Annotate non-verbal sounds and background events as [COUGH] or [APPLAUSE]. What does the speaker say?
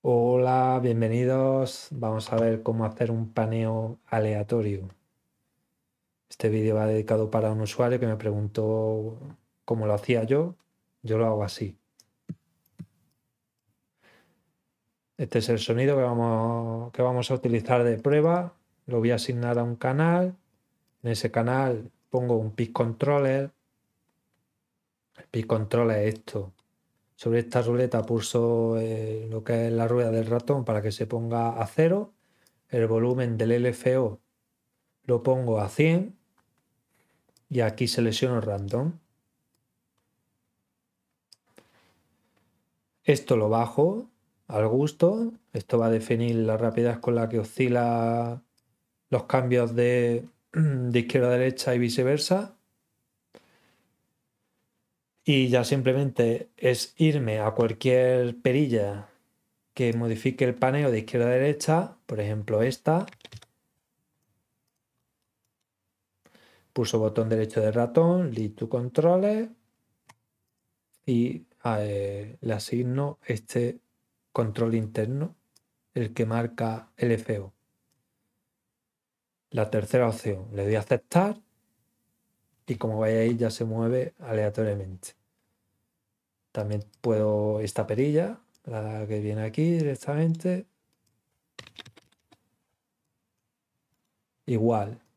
Hola, bienvenidos. Vamos a ver cómo hacer un paneo aleatorio. Este vídeo va dedicado para un usuario que me preguntó cómo lo hacía yo. Yo lo hago así. Este es el sonido que vamos, que vamos a utilizar de prueba. Lo voy a asignar a un canal. En ese canal pongo un PIC controller. El controller es esto sobre esta ruleta pulso eh, lo que es la rueda del ratón para que se ponga a cero. El volumen del LFO lo pongo a 100. Y aquí selecciono random. Esto lo bajo al gusto. Esto va a definir la rapidez con la que oscila los cambios de, [CLEARS THROAT] de izquierda a derecha y viceversa. Y ya simplemente es irme a cualquier perilla que modifique el paneo de izquierda a derecha, por ejemplo esta. Pulso botón derecho del ratón, lead to controles y eh, le asigno este control interno, el que marca el La tercera opción, le doy a aceptar y como veis ya se mueve aleatoriamente. También puedo esta perilla, la que viene aquí directamente. Igual,